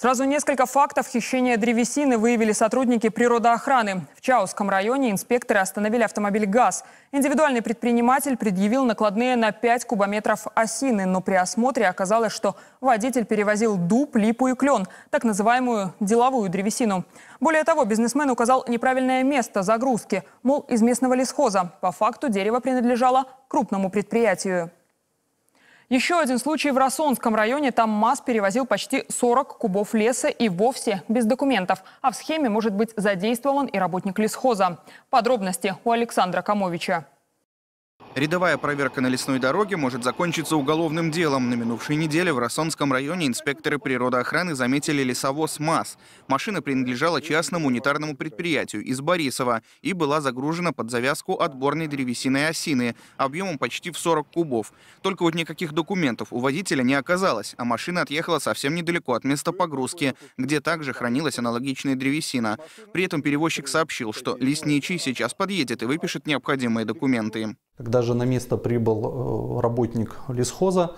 Сразу несколько фактов хищения древесины выявили сотрудники природоохраны. В Чауском районе инспекторы остановили автомобиль «ГАЗ». Индивидуальный предприниматель предъявил накладные на 5 кубометров осины, но при осмотре оказалось, что водитель перевозил дуб, липу и клен, так называемую деловую древесину. Более того, бизнесмен указал неправильное место загрузки, мол, из местного лесхоза. По факту дерево принадлежало крупному предприятию. Еще один случай в Росонском районе. Там МАЗ перевозил почти 40 кубов леса и вовсе без документов. А в схеме может быть задействован и работник лесхоза. Подробности у Александра Камовича. Рядовая проверка на лесной дороге может закончиться уголовным делом. На минувшей неделе в Рассонском районе инспекторы природоохраны заметили лесовоз МАЗ. Машина принадлежала частному унитарному предприятию из Борисова и была загружена под завязку отборной древесины осины объемом почти в 40 кубов. Только вот никаких документов у водителя не оказалось, а машина отъехала совсем недалеко от места погрузки, где также хранилась аналогичная древесина. При этом перевозчик сообщил, что лесничий сейчас подъедет и выпишет необходимые документы. Когда же на место прибыл э, работник лесхоза,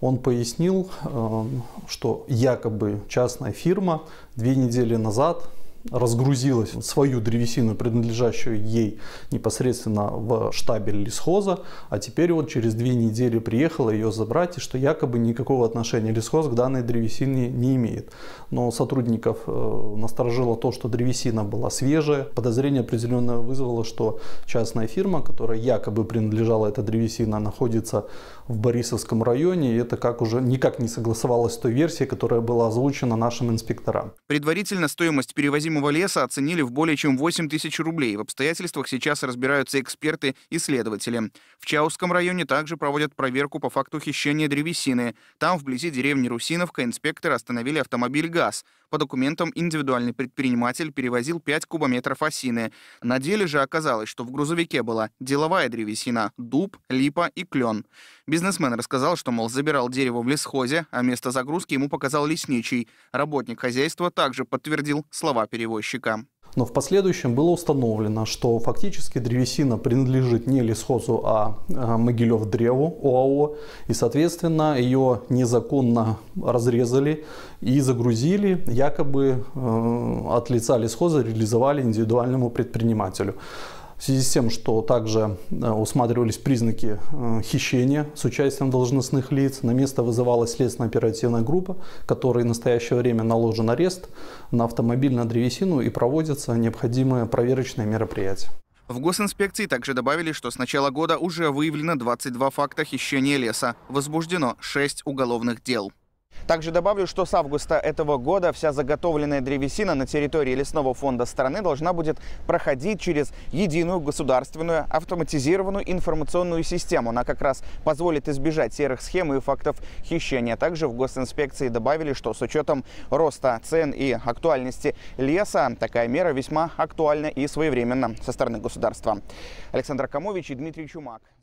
он пояснил, э, что якобы частная фирма две недели назад разгрузилась свою древесину, принадлежащую ей непосредственно в штабель лесхоза, а теперь вот через две недели приехала ее забрать, и что якобы никакого отношения лесхоз к данной древесине не имеет. Но сотрудников э, насторожило то, что древесина была свежая. Подозрение определенно вызвало, что частная фирма, которая якобы принадлежала эта древесина, находится в Борисовском районе, и это как уже никак не согласовалось с той версией, которая была озвучена нашим инспекторам. Предварительно стоимость перевозимых охраняемого леса оценили в более чем 8 тысяч рублей. В обстоятельствах сейчас разбираются эксперты и следователи. В Чаусском районе также проводят проверку по факту хищения древесины. Там, вблизи деревни Русиновка, инспекторы остановили автомобиль «ГАЗ». По документам индивидуальный предприниматель перевозил 5 кубометров осины. На деле же оказалось, что в грузовике была деловая древесина, дуб, липа и клен. Бизнесмен рассказал, что, мол, забирал дерево в лесхозе, а место загрузки ему показал лесничий. Работник хозяйства также подтвердил слова перевозчика. Но в последующем было установлено, что фактически древесина принадлежит не лесхозу, а, а Могилев древу ОАО, и, соответственно, ее незаконно разрезали и загрузили, якобы э, от лица лесхоза реализовали индивидуальному предпринимателю в связи с тем, что также э, усматривались признаки э, хищения с участием должностных лиц, на место вызывалась следственная оперативная группа, которой в настоящее время наложен арест на автомобиль, на древесину и проводятся необходимые проверочные мероприятия. В госинспекции также добавили, что с начала года уже выявлено 22 факта хищения леса, возбуждено 6 уголовных дел. Также добавлю, что с августа этого года вся заготовленная древесина на территории лесного фонда страны должна будет проходить через единую государственную автоматизированную информационную систему. Она как раз позволит избежать серых схем и фактов хищения. Также в госинспекции добавили, что с учетом роста цен и актуальности леса, такая мера весьма актуальна и своевременна со стороны государства. Александр Камович и Дмитрий Чумак.